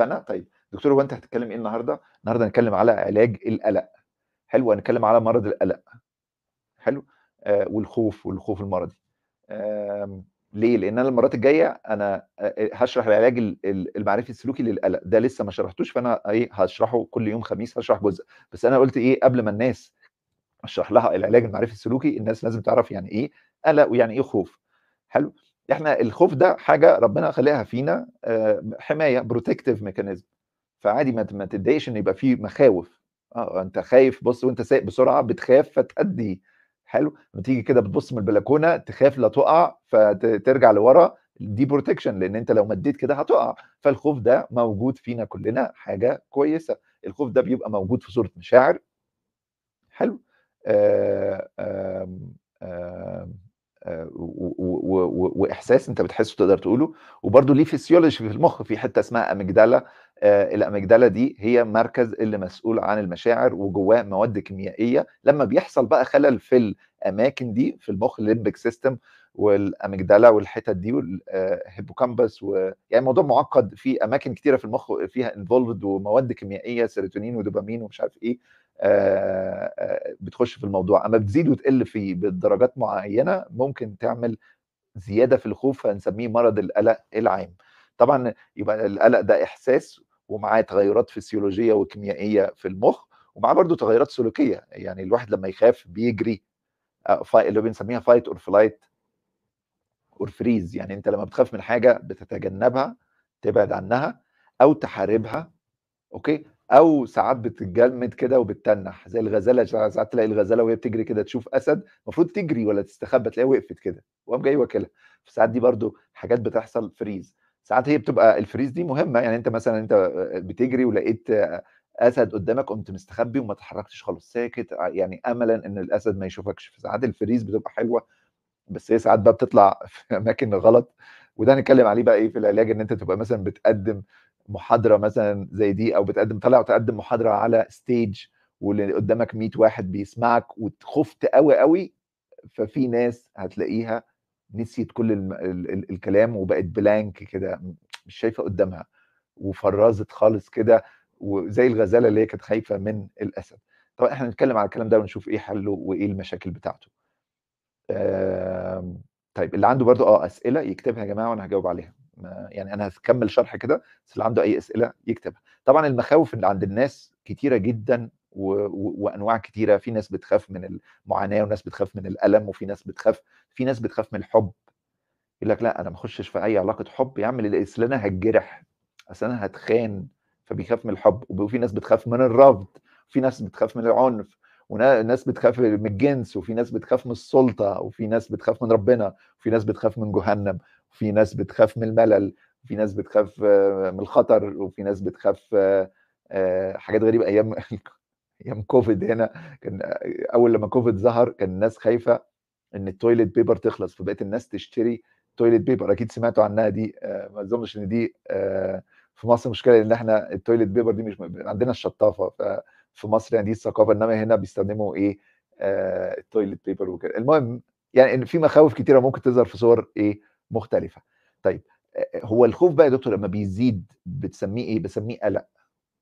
فانا طيب دكتور هو انت هتتكلم ايه النهارده؟ النهارده هنتكلم على علاج القلق حلو هنتكلم على مرض القلق حلو آه والخوف والخوف المرضي آه ليه؟ لان انا المرات الجايه انا آه، آه، هشرح العلاج المعرفي السلوكي للقلق ده لسه ما شرحتوش فانا ايه هشرحه كل يوم خميس هشرح جزء بس انا قلت ايه قبل ما الناس اشرح لها العلاج المعرفي السلوكي الناس لازم تعرف يعني ايه قلق ويعني ايه خوف حلو احنا الخوف ده حاجه ربنا خلقها فينا آه، حمايه بروتكتيف ميكانيزم فعادي ما تتضايقش ان يبقى فيه مخاوف اه انت خايف بص وانت سايق بسرعه بتخاف فتأدي حلو لما تيجي كده بتبص من البلكونه تخاف لا تقع فترجع لورا دي بروتكشن لان انت لو مديت كده هتقع فالخوف ده موجود فينا كلنا حاجه كويسه الخوف ده بيبقى موجود في صوره مشاعر حلو آه آه آه واحساس انت بتحسه تقدر تقوله وبرده ليه فيسيولوجي في المخ في حته اسمها اميجدالا آه الاميجدالا دي هي مركز اللي مسؤول عن المشاعر وجواه مواد كيميائيه لما بيحصل بقى خلل في الاماكن دي في المخ الليمبك سيستم والاميجدالا والحتت دي والهيبوكامبس آه، و... يعني الموضوع معقد في اماكن كتيره في المخ فيها انفولفد ومواد كيميائيه سيروتونين ودوبامين ومش عارف ايه آه، آه، بتخش في الموضوع اما بتزيد وتقل في بدرجات معينه ممكن تعمل زياده في الخوف هنسميه مرض القلق العام طبعا يبقى القلق ده احساس ومعاه تغيرات فسيولوجيه وكيميائيه في المخ ومعاه برضو تغيرات سلوكيه يعني الواحد لما يخاف بيجري آه، اللي بنسميها فايت اور فلايت اور فريز يعني انت لما بتخاف من حاجه بتتجنبها تبعد عنها او تحاربها اوكي او ساعات بتتجمد كده وبتتنح زي الغزاله ساعات تلاقي الغزاله وهي بتجري كده تشوف اسد المفروض تجري ولا تستخبى تلاقيها وقفت كده وقام جاي واكلها فساعات دي برضو حاجات بتحصل فريز ساعات هي بتبقى الفريز دي مهمه يعني انت مثلا انت آه، بتجري ولقيت آه، اسد قدامك قمت مستخبي وما تحركتش خالص ساكت آه، يعني املا ان الاسد ما يشوفكش فساعات الفريز بتبقى حلوه بس هي ساعات بقى بتطلع في اماكن غلط وده هنتكلم عليه بقى ايه في العلاج ان انت تبقى مثلا بتقدم محاضره مثلا زي دي او بتقدم طالع وتقدم محاضره على ستيج واللي قدامك 100 واحد بيسمعك وخفت قوي قوي ففي ناس هتلاقيها نسيت كل الـ الـ الـ الكلام وبقت بلانك كده مش شايفه قدامها وفرزت خالص كده وزي الغزاله اللي هي كانت خايفه من الاسد طبعا احنا هنتكلم على الكلام ده ونشوف ايه حله وايه المشاكل بتاعته آه طيب اللي عنده برضو اه اسئله يكتبها يا جماعه وانا هجاوب عليها يعني انا هكمل شرح كده بس اللي عنده اي اسئله يكتبها طبعا المخاوف اللي عند الناس كتيره جدا و... و... وانواع كتيره في ناس بتخاف من المعاناه وناس بتخاف من الالم وفي ناس بتخاف في ناس بتخاف من الحب يقول لك لا انا ما اخشش في اي علاقه حب يا عم اصل انا هتجرح اصل انا هتخان فبيخاف من الحب وفي ناس بتخاف من الرفض وفي ناس بتخاف من العنف وناس بتخاف من الجنس وفي ناس بتخاف من السلطه وفي ناس بتخاف من ربنا وفي ناس بتخاف من جهنم في ناس بتخاف من الملل في ناس بتخاف آه، من الخطر وفي ناس بتخاف آه، آه، حاجات غريبه ايام ايام كوفيد هنا كان اول لما كوفيد ظهر كان الناس خايفه ان التويليت بيبر تخلص فبقت الناس تشتري تويليت بيبر اكيد سمعتوا عنها دي ما اظنش ان دي في مصر مشكله لان احنا التويليت بيبر دي مش عندنا الشطافه في مصر يعني دي الثقافه انما هنا بيستخدموا ايه التويليت بيبر وكده المهم يعني ان في مخاوف كتيره ممكن تظهر في صور ايه مختلفه طيب هو الخوف بقى يا دكتور لما بيزيد بتسميه ايه بسميه قلق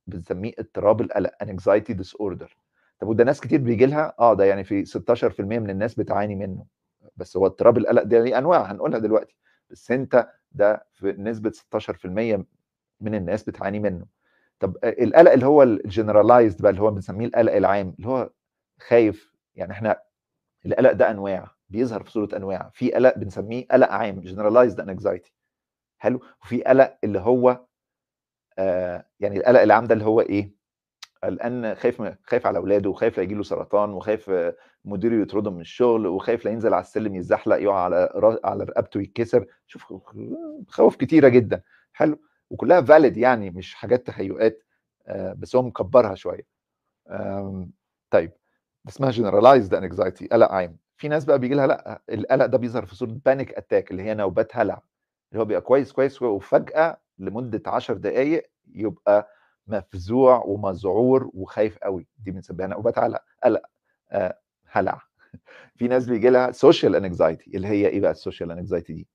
بنسميه اضطراب القلق انكزايتي ديس اوردر طب وده ناس كتير بيجي لها اه ده يعني في 16% من الناس بتعاني منه بس هو اضطراب القلق ده ليه يعني انواع هنقولها دلوقتي بس انت ده في نسبه 16% من الناس بتعاني منه طب القلق اللي هو الجنراليزد بقى اللي هو بنسميه القلق العام اللي هو خايف يعني احنا القلق ده انواع بيظهر في صوره انواع في قلق بنسميه قلق عام جنرالايزد انكزايتي حلو وفي قلق اللي هو آه يعني القلق العام ده اللي هو ايه قلقان خايف خايف على اولاده وخايف لا يجيله سرطان وخايف آه، مديره يطرده من الشغل وخايف لا ينزل على السلم يتزحلق يقع على على رقبته يتكسر شوف خوف كتيره جدا حلو وكلها فاليد يعني مش حاجات تهيؤات آه بس هو مكبرها شويه طيب اسمها جنراليزد انكزايتي قلق عام في ناس بقى بيجي لها لا القلق ده بيظهر في صوره بانيك اتاك اللي هي نوبات هلع اللي هو بيبقى كويس كويس وفجاه لمده 10 دقائق يبقى مفزوع ومذعور وخايف قوي دي بنسميها نوبات هلع قلق آه، هلع في ناس بيجي لها سوشيال انكزايتي اللي هي ايه بقى السوشيال انكزايتي دي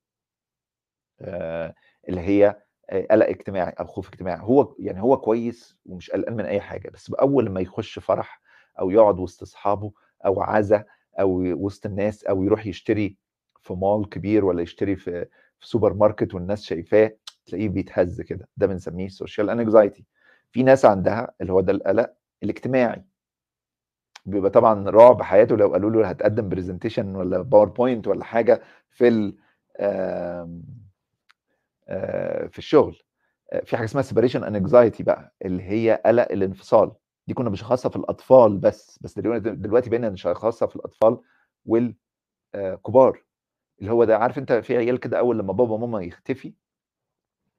آه، اللي هي آه، قلق اجتماعي او خوف اجتماعي هو يعني هو كويس ومش قلقان من اي حاجه بس اول ما يخش فرح او يقعد وسط اصحابه او عزا او وسط الناس او يروح يشتري في مول كبير ولا يشتري في في سوبر ماركت والناس شايفاه تلاقيه بيتهز كده ده بنسميه السوشيال انكزايتي في ناس عندها اللي هو ده القلق الاجتماعي بيبقى طبعا رعب حياته لو قالوا له هتقدم برزنتيشن ولا باوربوينت ولا حاجه في ال آه، في الشغل آه، في حاجه اسمها سيبريشن انكزايتي بقى اللي هي قلق الانفصال دي كنا بنشخصها في الاطفال بس بس دلوقتي بقينا نشخصها في الاطفال والكبار آه، اللي هو ده عارف انت في عيال كده اول لما بابا وماما يختفي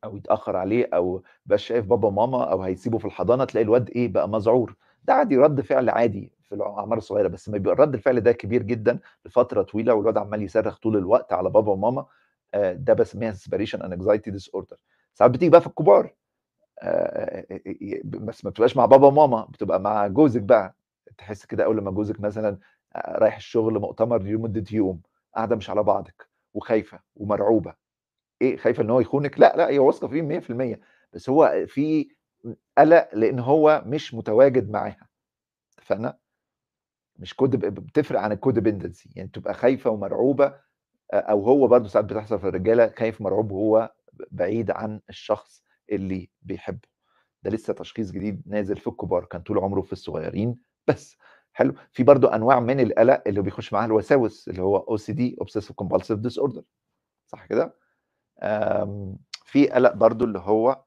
او يتاخر عليه او بقاش شايف بابا وماما او هيسيبه في الحضانه تلاقي الواد ايه بقى مذعور ده عادي رد فعل عادي في الاعمار الصغيره بس ما بيبقى رد الفعل ده كبير جدا لفتره طويله والواد عمال يصرخ طول الوقت على بابا وماما آه، ده بسميها سبريشن انكزايتي ديس اوردر ساعات بتيجي بقى في الكبار بس ما بتبقاش مع بابا وماما بتبقى مع جوزك بقى تحس كده اول لما جوزك مثلا رايح الشغل مؤتمر لمده يوم قاعده مش على بعضك وخايفه ومرعوبه ايه خايفه ان هو يخونك لا لا هي واثقه فيه 100% بس هو في قلق لان هو مش متواجد معاها اتفقنا مش كود بتفرق عن الكودبندنسي يعني تبقى خايفه ومرعوبه او هو برضه ساعات بتحصل في الرجاله خايف مرعوب وهو بعيد عن الشخص اللي بيحبه ده لسه تشخيص جديد نازل في الكبار كان طول عمره في الصغيرين بس حلو في برضو انواع من القلق اللي بيخش معاها الوساوس اللي هو او سي دي اوبسيسيف كومبالسيف ديس اوردر صح كده في قلق برضو اللي هو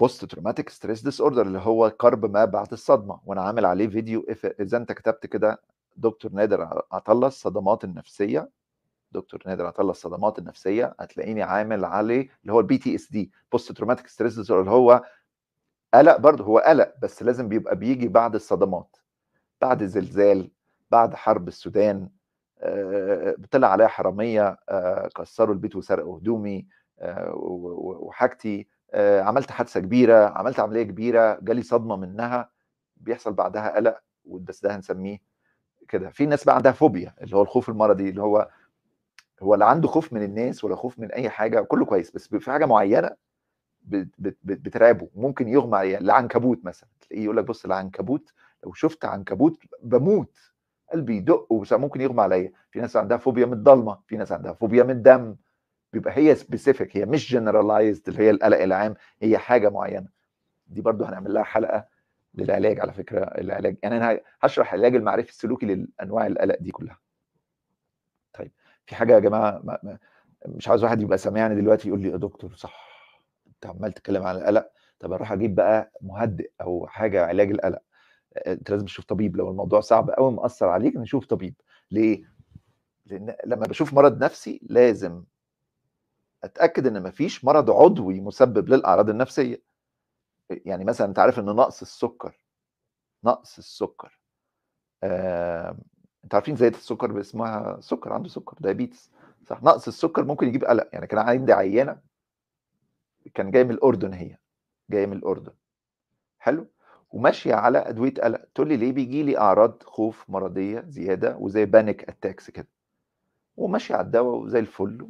بوست تروماتيك ستريس ديس اوردر اللي هو كرب ما بعد الصدمه وانا عامل عليه فيديو اذا انت كتبت كده دكتور نادر عطله الصدمات النفسيه دكتور نادر عطله الصدمات النفسيه هتلاقيني عامل عليه اللي هو البي تي اس دي بوست تروماتيك ستريس اللي هو قلق برضه هو قلق بس لازم بيبقى بيجي بعد الصدمات بعد زلزال بعد حرب السودان آه، طلع عليا حراميه آه، كسروا البيت وسرقوا هدومي آه، وحاجتي عملت حادثه كبيره عملت عمليه كبيره جالي صدمه منها بيحصل بعدها قلق بس ده هنسميه كده في ناس بقى عندها فوبيا اللي هو الخوف المرضي اللي هو هو لا عنده خوف من الناس ولا خوف من اي حاجه كله كويس بس في حاجه معينه بترعبه ممكن يغمى عليها العنكبوت مثلا تلاقيه يقول لك بص العنكبوت لو شفت عنكبوت بموت قلبي يدق وممكن يغمى عليا في ناس عندها فوبيا من الضلمه في ناس عندها فوبيا من الدم بيبقى هي سبيسيفيك هي مش جنرالايزد اللي هي القلق العام هي حاجه معينه دي برضو هنعمل لها حلقه للعلاج على فكره العلاج يعني انا هشرح العلاج المعرفي السلوكي لانواع القلق دي كلها في حاجه يا جماعه ما ما مش عاوز واحد يبقى سامعني دلوقتي يقول لي يا دكتور صح انت عمال تتكلم عن القلق طب اروح اجيب بقى مهدئ او حاجه علاج القلق آه، انت لازم تشوف طبيب لو الموضوع صعب قوي مأثر عليك نشوف طبيب ليه؟ لان لما بشوف مرض نفسي لازم اتاكد ان مفيش مرض عضوي مسبب للاعراض النفسيه يعني مثلا انت عارف ان نقص السكر نقص السكر انت عارفين زيادة السكر باسمها سكر عنده سكر دايابيتس صح نقص السكر ممكن يجيب قلق يعني كان عندي عيانة كان جاي من الأردن هي جايه من الأردن حلو وماشية على أدوية قلق تقول لي ليه بيجي لي أعراض خوف مرضية زيادة وزي بانيك أتاكس كده وماشية على الدواء وزي الفل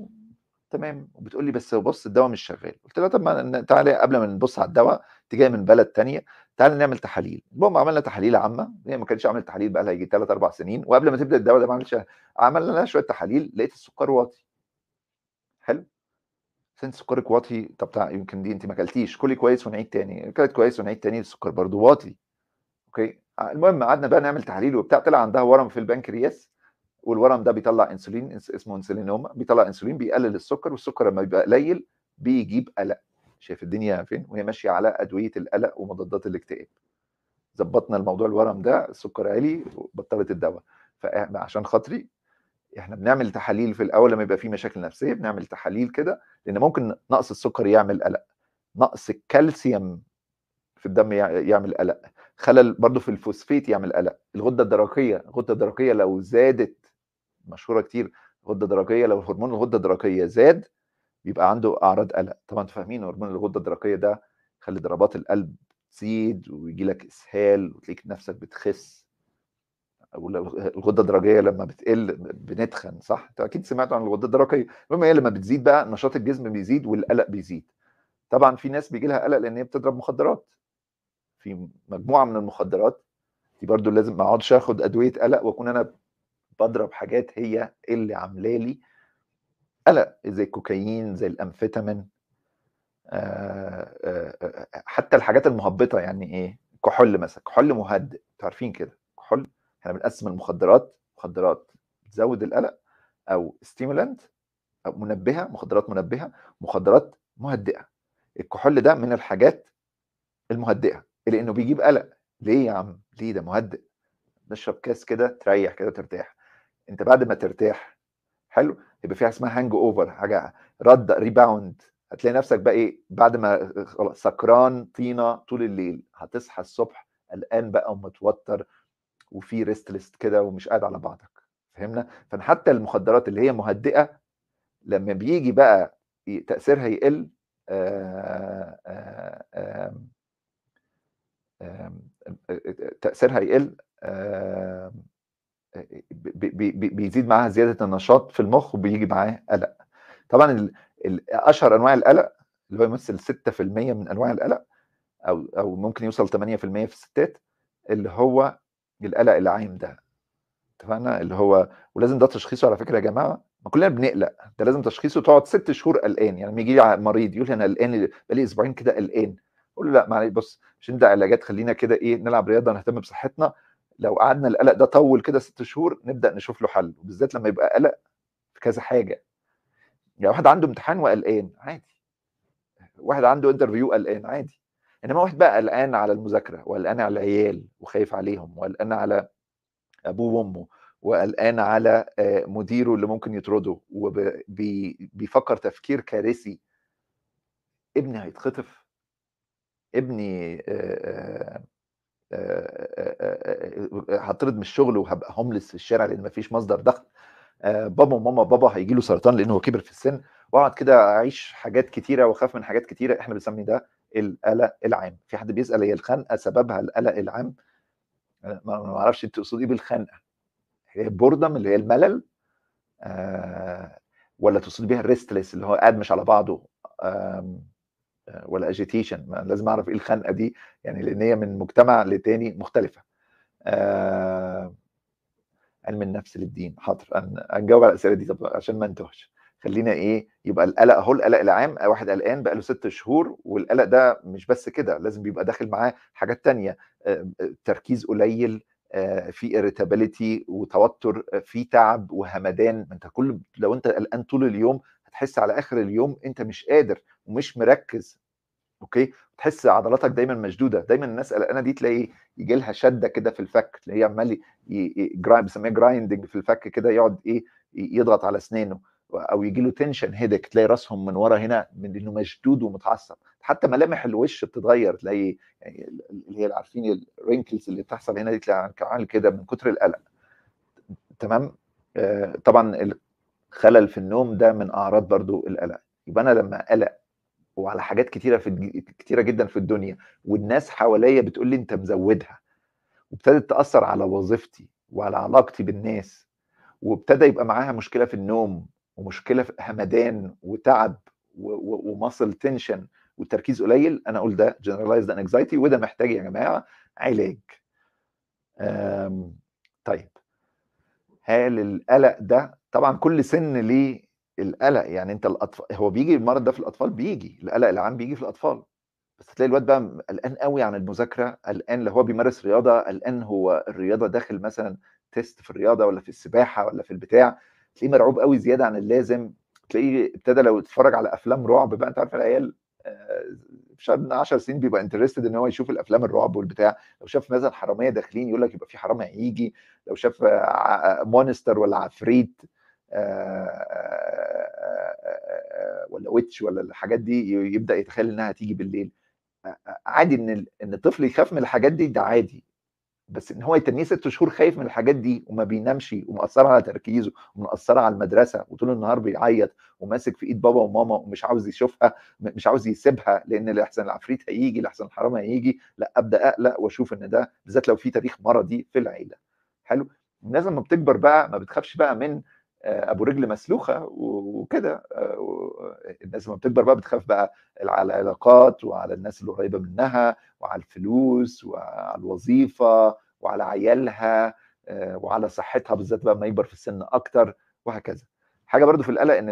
تمام وبتقول لي بس بص الدواء مش شغال قلت لها طب ما تعالى قبل ما نبص على الدواء انت من بلد ثانيه تعالى نعمل تحاليل المهم عملنا تحاليل عامه هي ما كانتش عملت تحاليل بقى لها يجي 3 4 سنين وقبل ما تبدا الدواء ده ما عملتش عملنا لها شويه تحاليل لقيت السكر واطي حلو سنت سكرك واطي طب تعالى يمكن دي انت ما اكلتيش كلي كويس ونعيد تاني اكلت كويس ونعيد تاني السكر برضو واطي اوكي آه، المهم قعدنا بقى نعمل تحاليل وبتاع طلع عندها ورم في البنكرياس والورم ده بيطلع انسولين اسمه انسولينوما بيطلع انسولين بيقلل السكر والسكر لما بيبقى قليل بيجيب قلق شايف الدنيا فين وهي ماشيه على ادويه القلق ومضادات الاكتئاب ظبطنا الموضوع الورم ده السكر عالي وبطلت الدواء فعشان خاطري احنا بنعمل تحاليل في الاول لما يبقى في مشاكل نفسيه بنعمل تحاليل كده لان ممكن نقص السكر يعمل قلق نقص الكالسيوم في الدم يعمل قلق خلل برضه في الفوسفيت يعمل قلق الغده الدرقيه الغده الدرقيه لو زادت مشهوره كتير غده درقيه لو هرمون الغده الدرقيه زاد بيبقى عنده اعراض قلق طبعا انتوا فاهمين هرمون الغده الدرقيه ده يخلي ضربات القلب تزيد ويجي لك اسهال وتلاقيك نفسك بتخس الغده الدرقيه لما بتقل بنتخن صح انتوا اكيد سمعتوا عن الغده الدرقيه المهم هي لما بتزيد بقى نشاط الجسم بيزيد والقلق بيزيد طبعا في ناس بيجي لها قلق لان هي بتضرب مخدرات في مجموعه من المخدرات دي برضو لازم ما اقعدش اخد ادويه قلق واكون انا بضرب حاجات هي اللي عامله لي قلق زي الكوكايين زي الامفيتامين آه، آه، آه، حتى الحاجات المهبطه يعني ايه كحول مثلا كحول مهدئ انتوا عارفين كده كحول احنا بنقسم المخدرات مخدرات بتزود القلق او ستيمولانت او منبهه مخدرات منبهه مخدرات مهدئه الكحول ده من الحاجات المهدئه لانه بيجيب قلق ليه يا عم ليه ده مهدئ نشرب كاس كده تريح كده ترتاح انت بعد ما ترتاح حلو يبقى في حاجه اسمها هانج اوفر حاجه رد ريباوند هتلاقي نفسك بقى ايه بعد ما خلاص سكران طينه طول الليل هتصحى الصبح قلقان بقى ومتوتر وفي ريستلست كده ومش قاعد على بعضك فهمنا فحتى المخدرات اللي هي مهدئه لما بيجي بقى تاثيرها يقل آآ آآ آآ تاثيرها يقل بيزيد معاها زياده النشاط في المخ وبيجي معاه قلق طبعا اشهر انواع القلق اللي هو يمثل 6% من انواع القلق او او ممكن يوصل 8% في الستات اللي هو القلق العام ده اتفقنا اللي هو ولازم ده تشخيصه على فكره يا جماعه ما كلنا بنقلق ده لازم تشخيصه تقعد ست شهور قلقان يعني لما يجي لي مريض يقول لي انا قلقان بقالي اسبوعين كده قلقان اقول له لا معلش بص مش ده علاجات خلينا كده ايه نلعب رياضه نهتم بصحتنا لو قعدنا القلق ده طول كده ست شهور نبدا نشوف له حل وبالذات لما يبقى قلق في كذا حاجه يعني واحد عنده امتحان وقلقان عادي واحد عنده انترفيو قلقان عادي انما واحد بقى قلقان على المذاكره وقلقان على العيال وخايف عليهم وقلقان على ابوه وامه وقلقان على آه، مديره اللي ممكن يطرده وبيفكر تفكير كارثي ابني هيتخطف ابني آه، آه، هطرد من الشغل وهبقى هوملس في الشارع لان مفيش مصدر دخل بابا وماما بابا هيجي له سرطان لان هو كبر في السن واقعد كده اعيش حاجات كتيره واخاف من حاجات كتيره احنا بنسمي ده القلق العام في حد بيسال هي الخنقه سببها القلق العام ما اعرفش انت ايه بالخنقه هي البوردم اللي هي الملل ولا تقصد بيها الريستلس اللي هو قاعد مش على بعضه آمم آه، ولا اجيتيشن لازم اعرف ايه الخنقه دي يعني لان هي من مجتمع لتاني مختلفه آه علم النفس للدين حاضر هنجاوب على الاسئله دي طب عشان ما انتهش خلينا ايه يبقى القلق اهو القلق العام واحد قلقان بقاله ست شهور والقلق ده مش بس كده لازم بيبقى داخل معاه حاجات تانية آه، آه، تركيز قليل في اريتابيليتي وتوتر في تعب وهمدان انت كل لو انت قلقان طول اليوم هتحس على اخر اليوم انت مش قادر ومش مركز اوكي تحس عضلاتك دايما مشدوده دايما الناس قلقانه دي تلاقي يجي لها شده كده في الفك تلاقيه عمال بنسميها جرايندنج في الفك كده يقعد ايه يضغط على اسنانه او يجي له تنشن هيدك تلاقي راسهم من ورا هنا من انه مشدود ومتعصب حتى ملامح الوش بتتغير تلاقي يعني اللي هي عارفين الرينكلز اللي بتحصل هنا دي تلاقي عامل كده من كتر القلق تمام آه طبعا الخلل في النوم ده من اعراض برضو القلق يبقى انا لما قلق وعلى حاجات كتيره في الج... كتيره جدا في الدنيا والناس حواليا بتقول لي انت مزودها وابتدت تاثر على وظيفتي وعلى علاقتي بالناس وابتدى يبقى معاها مشكله في النوم ومشكله في همدان وتعب ومصل تنشن والتركيز قليل انا اقول ده جنرالايزد انكزايتي وده محتاج يا جماعه علاج آمم، طيب هل القلق ده طبعا كل سن ليه القلق يعني انت الاطفال هو بيجي المرض ده في الاطفال بيجي القلق العام بيجي في الاطفال بس تلاقي الواد بقى قلقان قوي عن المذاكره قلقان لو هو بيمارس رياضه قلقان هو الرياضه داخل مثلا تيست في الرياضه ولا في السباحه ولا في البتاع تلاقيه مرعوب قوي زياده عن اللازم تلاقيه ابتدى لو يتفرج على افلام رعب بقى انت عارف العيال آه، شاب 10 سنين بيبقى انترستد ان هو يشوف الافلام الرعب والبتاع لو شاف مثلا حراميه داخلين يقول لك يبقى في حرام هيجي لو شاف مونستر آه، آه، ولا عفريت آه، آه، آه، ولا ويتش ولا الحاجات دي يبدا يتخيل انها هتيجي بالليل عادي ان ان الطفل يخاف من الحاجات دي ده عادي بس ان هو يتنيه ست شهور خايف من الحاجات دي وما بينامش ومأثرة على تركيزه ومأثرة على المدرسه وطول النهار بيعيط وماسك في ايد بابا وماما ومش عاوز يشوفها مش عاوز يسيبها لان الاحسن العفريت هيجي الاحسن الحرام هيجي لا ابدا اقلق واشوف ان ده بالذات لو في تاريخ مرضي في العيله حلو الناس لما بتكبر بقى ما بتخافش بقى من آه، ابو رجل مسلوخه وكده آه، الناس لما بتكبر بقى بتخاف بقى على العلاقات وعلى الناس اللي قريبه منها وعلى الفلوس وعلى الوظيفه وعلى عيالها آه، وعلى صحتها بالذات بقى لما يكبر في السن اكتر وهكذا حاجه برضو في القلق ان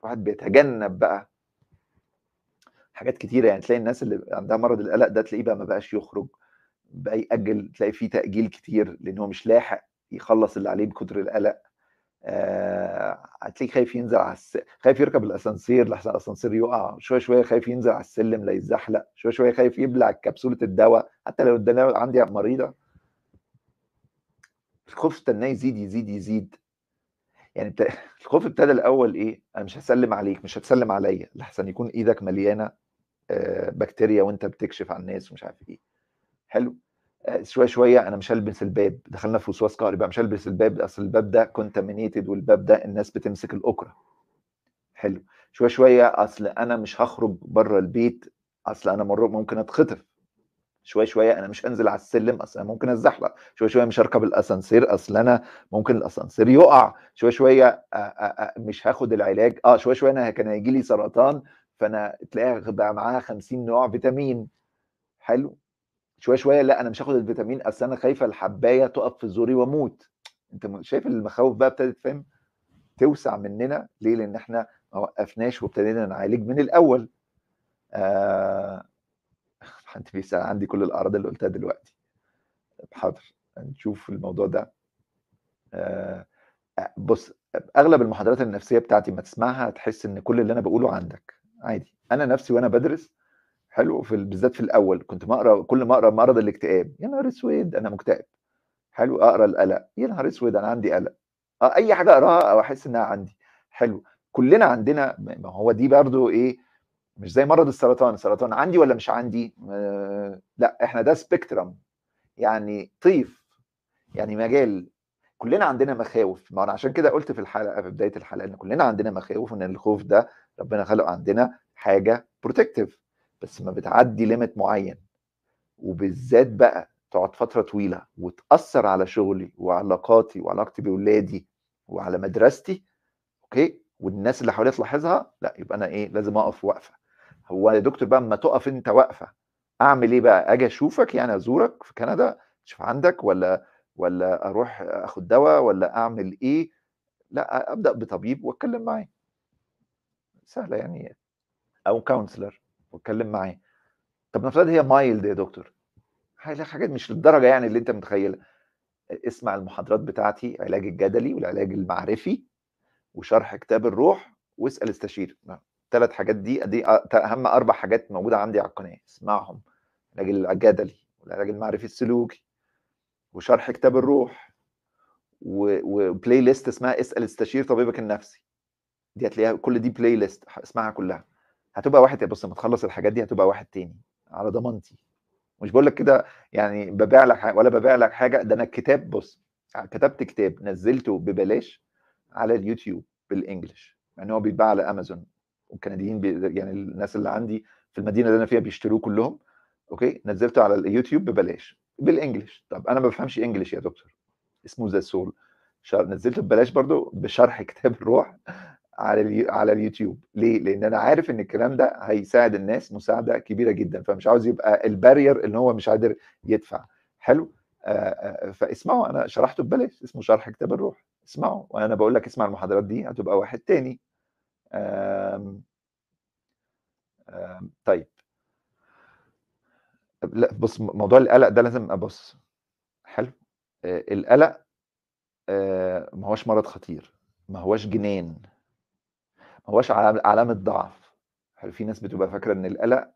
الواحد بيتجنب بقى حاجات كتيره يعني تلاقي الناس اللي عندها مرض القلق ده تلاقيه بقى ما بقاش يخرج بقى ياجل تلاقي فيه تاجيل كتير لان هو مش لاحق يخلص اللي عليه بكتر القلق آه، هتلاقيه خايف ينزل على الس... خايف يركب الاسانسير لحسن الاسانسير يقع شويه شويه خايف ينزل على السلم لا يتزحلق شويه شويه خايف يبلع كبسوله الدواء حتى لو الدنيا عندي مريضه الخوف استناه يزيد يزيد يزيد يعني بت... الخوف ابتدى الاول ايه انا مش هسلم عليك مش هتسلم عليا لحسن يكون ايدك مليانه آه، بكتيريا وانت بتكشف على الناس ومش عارف ايه حلو شويه شويه انا مش هلبس الباب دخلنا في وسواس قهري بقى مش هلبس الباب اصل الباب ده كونتامينيتد والباب ده الناس بتمسك الاكره حلو شويه شويه اصل انا مش هخرج بره البيت اصل انا مره ممكن اتخطف شويه شويه انا مش هنزل على السلم اصل انا ممكن اتزحلق شويه شويه مش هركب الاسانسير اصل انا ممكن الاسانسير يقع شويه شويه مش هاخد العلاج اه شويه شويه انا كان هيجي لي سرطان فانا تلاقيها بقى معاها 50 نوع فيتامين حلو شويه شويه لا انا مش هاخد الفيتامين اصل انا خايفه الحبايه تقف في زوري واموت انت شايف المخاوف بقى ابتدت فاهم توسع مننا ليه لان احنا ما وقفناش وابتدينا نعالج من الاول آه حد بيسال عندي كل الاعراض اللي قلتها دلوقتي حاضر نشوف الموضوع ده آه بص اغلب المحاضرات النفسيه بتاعتي ما تسمعها تحس ان كل اللي انا بقوله عندك عادي انا نفسي وانا بدرس حلو في بالذات في الاول كنت بقرا كل ما اقرا مرض الاكتئاب يا نهار اسود انا مكتئب حلو اقرا القلق يا نهار اسود انا عندي قلق آه اي حاجه اقراها او احس انها عندي حلو كلنا عندنا ما هو دي برضو ايه مش زي مرض السرطان السرطان عندي ولا مش عندي آه لا احنا ده سبيكترم يعني طيف يعني مجال كلنا عندنا مخاوف ما انا عشان كده قلت في الحلقه في بدايه الحلقه ان كلنا عندنا مخاوف ان الخوف ده ربنا خلقه عندنا حاجه بروتكتيف بس ما بتعدي ليميت معين وبالذات بقى تقعد فتره طويله وتاثر على شغلي وعلاقاتي وعلاقتي باولادي وعلى مدرستي اوكي والناس اللي حواليا تلاحظها لا يبقى انا ايه لازم اقف واقفه هو يا دكتور بقى اما تقف انت واقفه اعمل ايه بقى اجي اشوفك يعني ازورك في كندا اشوف عندك ولا ولا اروح اخد دواء ولا اعمل ايه لا ابدا بطبيب واتكلم معاه سهله يعني او كونسلر واتكلم معاه طب نفترض هي مايلد يا دكتور حاجات مش للدرجه يعني اللي انت متخيلها اسمع المحاضرات بتاعتي علاج الجدلي والعلاج المعرفي وشرح كتاب الروح واسال استشير الثلاث حاجات دي دي اهم اربع حاجات موجوده عندي على القناه اسمعهم العلاج الجدلي والعلاج المعرفي السلوكي وشرح كتاب الروح وبلاي ليست اسمها اسال استشير طبيبك النفسي دي هتلاقيها كل دي بلاي ليست اسمعها كلها هتبقى واحد بص لما تخلص الحاجات دي هتبقى واحد تاني على ضمانتي مش بقول لك كده يعني ببيع لك حاجة ولا ببيع لك حاجه ده انا الكتاب بص كتبت كتاب نزلته ببلاش على اليوتيوب بالانجلش يعني هو بيتباع على امازون والكنديين بي يعني الناس اللي عندي في المدينه اللي انا فيها بيشتروه كلهم اوكي نزلته على اليوتيوب ببلاش بالانجلش طب انا ما بفهمش انجلش يا دكتور اسمه ذا سول نزلته ببلاش برضو بشرح كتاب الروح على على اليوتيوب ليه لان انا عارف ان الكلام ده هيساعد الناس مساعده كبيره جدا فمش عاوز يبقى البارير ان هو مش قادر يدفع حلو آه، آه، فاسمعوا انا شرحته ببلاش اسمه شرح كتاب الروح اسمعوا وانا بقول لك اسمع المحاضرات دي هتبقى واحد تاني آم... آم... طيب لا بص موضوع القلق ده لازم ابص حلو آه القلق آه ما هوش مرض خطير ما هوش جنان هواش علامه ضعف هل في ناس بتبقى فاكره ان القلق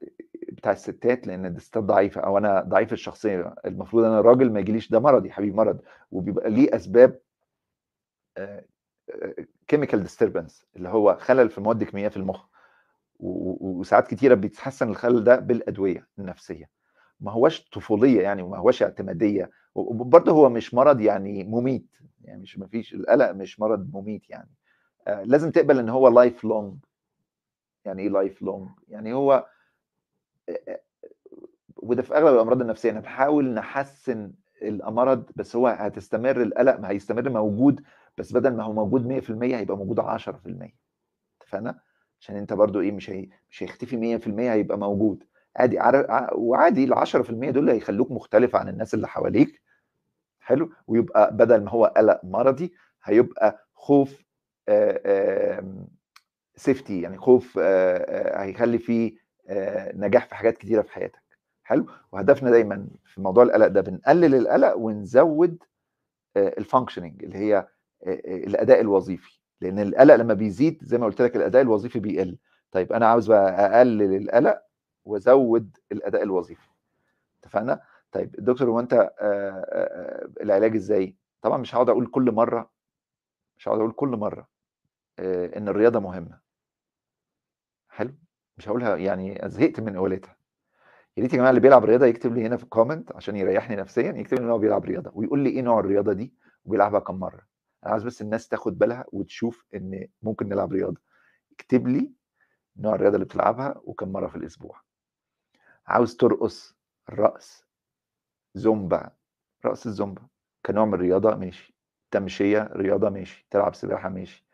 بتاع الستات لان الستات ضعيفه او انا ضعيف الشخصيه المفروض انا راجل ما يجيليش ده مرض يا حبيبي مرض وبيبقى ليه اسباب كيميكال آه، ديستربنس آه، اللي هو خلل في المواد الكيميائيه في المخ وساعات كتيره بيتحسن الخلل ده بالادويه النفسيه ما هواش طفوليه يعني وما هواش اعتماديه وبرضه هو مش مرض يعني مميت يعني مش ما فيش القلق مش مرض مميت يعني لازم تقبل ان هو لايف لونج يعني ايه لايف لونج يعني هو وده في اغلب الامراض النفسيه بحاول نحسن المرض بس هو هتستمر القلق ما هيستمر موجود بس بدل ما هو موجود 100% هيبقى موجود 10% اتفقنا عشان انت برضو ايه مش هي مش هيختفي 100% هيبقى موجود عادي وعادي ال 10% دول هيخلوك مختلف عن الناس اللي حواليك حلو ويبقى بدل ما هو قلق مرضي هيبقى خوف سيفتي آمم، يعني خوف هيخلي فيه نجاح في حاجات كتيره في حياتك حلو وهدفنا دايما في موضوع القلق ده بنقلل القلق ونزود الفانكشننج اللي هي الاداء الوظيفي لان القلق لما بيزيد زي ما قلت لك الاداء الوظيفي بيقل طيب انا عاوز بقى اقلل القلق وازود الاداء الوظيفي اتفقنا طيب دكتور هو انت العلاج ازاي طبعا مش هقعد اقول كل مره مش هقعد اقول كل مره آه، ان الرياضه مهمه حلو مش هقولها يعني زهقت من قولتها يا ريت يا جماعه اللي بيلعب رياضه يكتب لي هنا في الكومنت عشان يريحني نفسيا يكتب لي ان هو بيلعب رياضه ويقول لي ايه نوع الرياضه دي وبيلعبها كم مره انا عايز بس الناس تاخد بالها وتشوف ان ممكن نلعب رياضه اكتب لي نوع الرياضه اللي بتلعبها وكم مره في الاسبوع عاوز ترقص الرقص زومبا رقص الزومبا كنوع من الرياضه ماشي تمشيه رياضه ماشي تلعب سباحه ماشي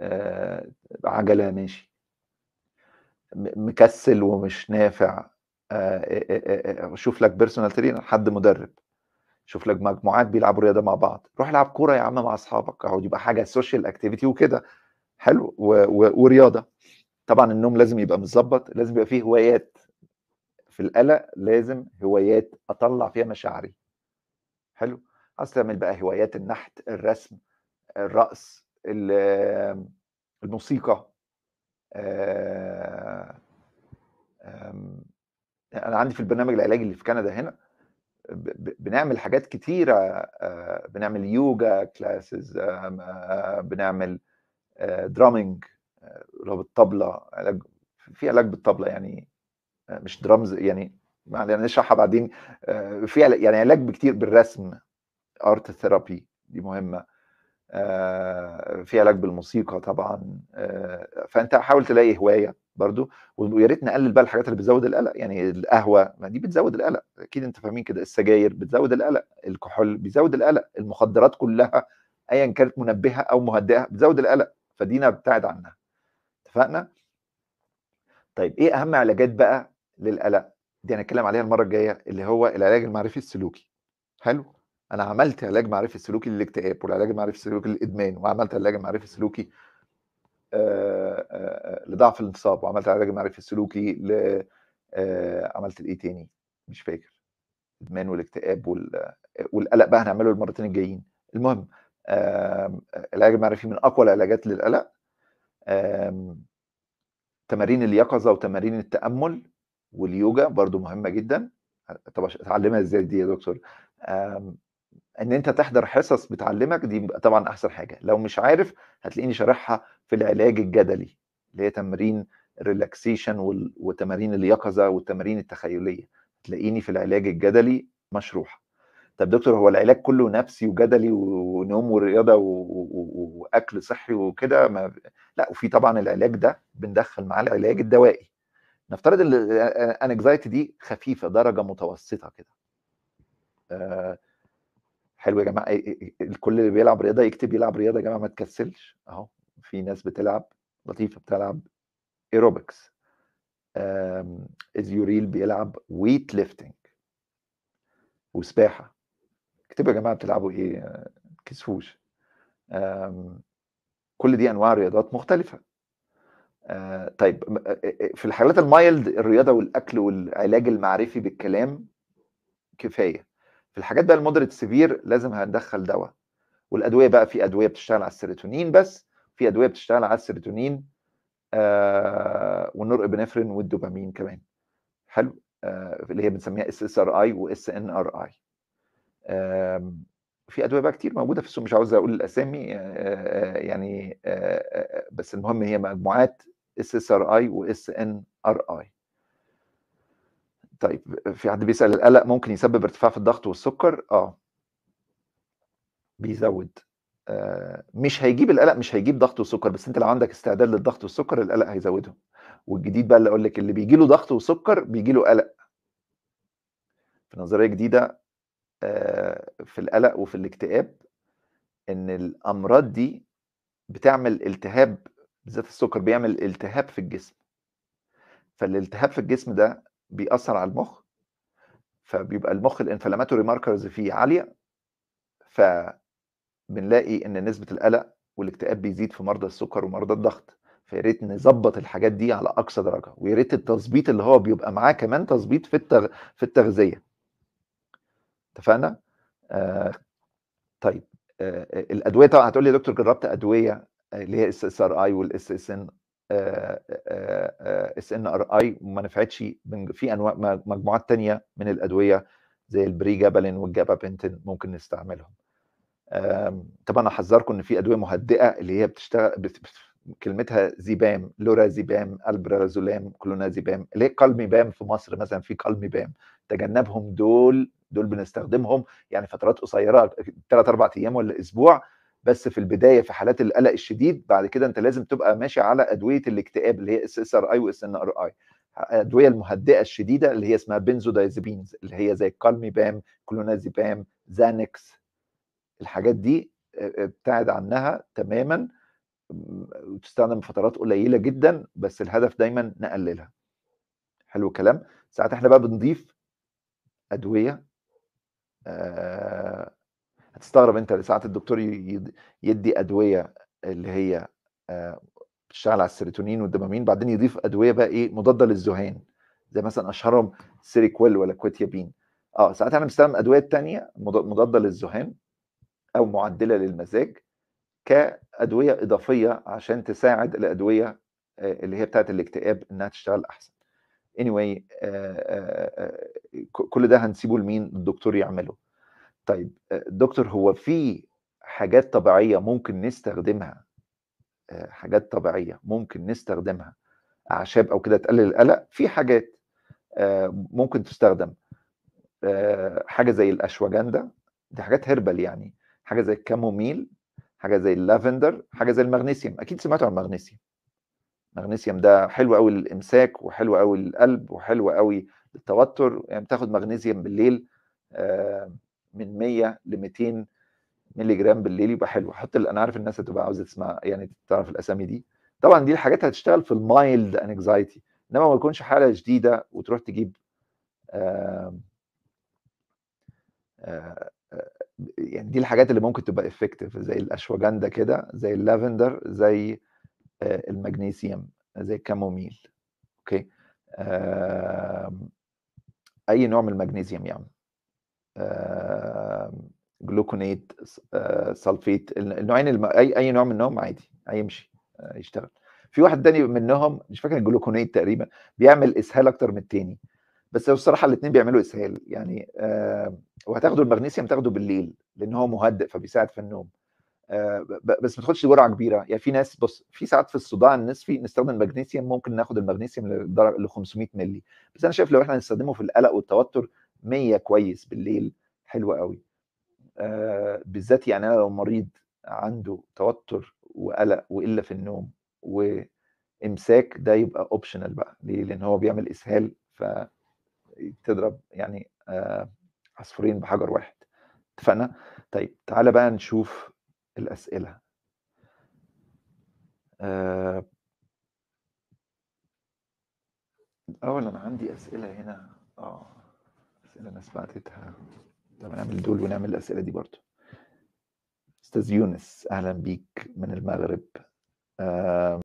آه، عجله ماشي مكسل ومش نافع آه، شوف لك بيرسونال ترينر حد مدرب شوف لك مجموعات بيلعبوا رياضه مع بعض روح العب كوره يا عم مع اصحابك اهو يبقى حاجه سوشيال اكتيفيتي وكده حلو و... و... ورياضه طبعا النوم لازم يبقى متظبط لازم يبقى فيه هوايات في القلق لازم هوايات اطلع فيها مشاعري حلو عايز تعمل بقى هوايات النحت الرسم الرقص الموسيقى آه، انا عندي في البرنامج العلاجي اللي في كندا هنا بنعمل حاجات كتيره آه، بنعمل يوجا كلاسز آه، بنعمل درامينج اللي هو بالطبله علاج في علاج بالطبله يعني مش درامز يعني معلش نشرحها بعدين في يعني علاج بكتير بالرسم ارت ثيرابي دي مهمه آه، في علاج بالموسيقى طبعا آه، فانت حاول تلاقي هوايه برضو ويا ريت نقلل بقى الحاجات اللي بتزود القلق يعني القهوه ما دي بتزود القلق اكيد انت فاهمين كده السجاير بتزود القلق الكحول بيزود القلق المخدرات كلها ايا كانت منبهه او مهدئه بتزود القلق فدينا نبتعد عنها اتفقنا طيب ايه اهم علاجات بقى للقلق دي هنتكلم عليها المره الجايه اللي هو العلاج المعرفي السلوكي حلو انا عملت علاج معرفي سلوكي للاكتئاب والعلاج المعرفي السلوكي للادمان وعملت علاج معرفي سلوكي آه، آه، آه، لضعف الانتصاب وعملت علاج معرفي سلوكي ل عملت الايه تاني مش فاكر الادمان والاكتئاب وال... والقلق بقى هنعمله المرتين الجايين المهم العلاج المعرفي من اقوى العلاجات للقلق تمارين اليقظه وتمارين التامل واليوجا برضو مهمه جدا طب اتعلمها ازاي دي يا دكتور ان انت تحضر حصص بتعلمك دي طبعا احسن حاجه لو مش عارف هتلاقيني شارحها في العلاج الجدلي اللي هي تمرين الريلاكسيشن وتمارين اليقظه والتمارين التخيليه تلاقيني في العلاج الجدلي مشروحه طب دكتور هو العلاج كله نفسي وجدلي ونوم ورياضه واكل صحي وكده ما... لا وفي طبعا العلاج ده بندخل معاه العلاج الدوائي نفترض الانكزايتي دي خفيفه درجه متوسطه كده آه حلو يا جماعه الكل اللي بيلعب رياضه يكتب يلعب رياضه يا جماعه ما تكسلش اهو في ناس بتلعب لطيفه بتلعب ايروبكس از يوريل بيلعب ويت ليفتنج وسباحه اكتبوا يا جماعه بتلعبوا ايه كسفوش آمم، كل دي انواع رياضات مختلفه آه، طيب آه، آه، في الحالات المايلد الرياضه والاكل والعلاج المعرفي بالكلام كفايه في الحاجات بقى المودريت سيفير لازم هندخل دواء والادويه بقى في ادويه بتشتغل على السيروتونين بس في ادويه بتشتغل على السيروتونين آه ابنفرين والدوبامين كمان حلو آه اللي هي بنسميها اس اس ار اي واس ان ار اي في ادويه بقى كتير موجوده في السوق مش عاوز اقول الاسامي آه،, آه يعني آه، آه، بس المهم هي مجموعات اس اس ار اي واس ان ار اي طيب في حد بيسال القلق ممكن يسبب ارتفاع في الضغط والسكر اه بيزود آه مش هيجيب القلق مش هيجيب ضغط وسكر بس انت لو عندك استعداد للضغط والسكر القلق هيزودهم والجديد بقى اللي اقول لك اللي بيجي له ضغط وسكر بيجي له قلق في نظريه جديده آه في القلق وفي الاكتئاب ان الامراض دي بتعمل التهاب بالذات السكر بيعمل التهاب في الجسم فالالتهاب في الجسم ده بيأثر على المخ فبيبقى المخ الانفلاماتوري ماركرز فيه عاليه فبنلاقي ان نسبه القلق والاكتئاب بيزيد في مرضى السكر ومرضى الضغط فيا ريت نظبط الحاجات دي على اقصى درجه ويا ريت التظبيط اللي هو بيبقى معاه كمان تظبيط في التغ... في التغذيه اتفقنا آه طيب آه, آه، الادويه طبعا هتقول لي يا دكتور جربت ادويه اللي هي اس اس ار اي والاس اس ان اس ان ار اي وما نفعتش في انواع مجموعات تانية من الادويه زي البريجابالين والجابابنتين ممكن نستعملهم طبعا انا احذركم ان في ادويه مهدئه اللي هي بتشتغل كلمتها زيبام زيبام البرازولام زيبام ليه بام في مصر مثلا في بام تجنبهم دول دول بنستخدمهم يعني فترات قصيره ثلاث اربع ايام ولا اسبوع بس في البدايه في حالات القلق الشديد بعد كده انت لازم تبقى ماشي على ادويه الاكتئاب اللي هي اس اس ار اي واس ان ار اي الادويه المهدئه الشديده اللي هي اسمها بنزودايزبينز اللي هي زي كالميبام كلونازيبام زانكس الحاجات دي ابتعد عنها تماما وتستخدم فترات قليله جدا بس الهدف دايما نقللها حلو الكلام ساعات احنا بقى بنضيف ادويه آه هتستغرب انت ساعات الدكتور يدي ادويه اللي هي آه، بتشتغل على السيروتونين والدوبامين بعدين يضيف ادويه بقى ايه مضاده للذهان زي مثلا اشهرهم سيريكويل ولا كويتيابين اه ساعات انا بستخدم ادويه تانية مضاده للذهان او معدله للمزاج كادويه اضافيه عشان تساعد الادويه آه، اللي هي بتاعت الاكتئاب انها تشتغل احسن anyway آآ آه، آآ كل ده هنسيبه لمين الدكتور يعمله طيب آه، دكتور هو في حاجات طبيعيه ممكن نستخدمها آه، حاجات طبيعيه ممكن نستخدمها اعشاب او كده تقلل القلق في حاجات آه، ممكن تستخدم حاجه زي الاشواجندا دي حاجات هربال يعني حاجه زي الكاموميل حاجه زي اللافندر حاجه زي المغنيسيوم اكيد سمعتوا عن المغنيسيوم المغنيسيوم ده حلو قوي للامساك وحلو قوي للقلب وحلو قوي للتوتر يعني بتاخد مغنيسيوم بالليل من 100 ل 200 مللي جرام بالليل يبقى حلو حط انا عارف الناس هتبقى عاوزه تسمع يعني تعرف الاسامي دي طبعا دي الحاجات هتشتغل في المايلد انكزايتي انما ما يكونش حاله جديده وتروح تجيب آه آه يعني دي الحاجات اللي ممكن تبقى افكتيف زي الاشواجندا كده زي اللافندر زي آه، المغنيسيوم زي الكاموميل اوكي اي نوع من المغنيسيوم يعني جلوكونيت آه، سلفيت النوعين اي اي نوع منهم عادي هيمشي آه، يشتغل في واحد تاني منهم مش فاكر الجلوكونيت تقريبا بيعمل اسهال اكتر من التاني بس الصراحه الاثنين بيعملوا اسهال يعني آه وهتاخدوا المغنيسيوم تاخده بالليل لان هو مهدئ فبيساعد في النوم آه بس ما تاخدش جرعه كبيره يعني في ناس بص في ساعات في الصداع النصفي نستخدم المغنيسيوم ممكن ناخد المغنيسيوم ل 500 مللي بس انا شايف لو احنا هنستخدمه في القلق والتوتر 100 كويس بالليل حلوة قوي آه، بالذات يعني انا لو مريض عنده توتر وقلق وقله في النوم وامساك ده يبقى اوبشنال بقى ليه؟ لان هو بيعمل اسهال فتضرب يعني آه، عصفورين بحجر واحد اتفقنا؟ طيب تعالى بقى نشوف الاسئله آه، أولا انا عندي اسئله هنا اه الاسئله الناس بعتتها طب نعمل دول ونعمل الاسئله دي برضو استاذ يونس اهلا بيك من المغرب آه،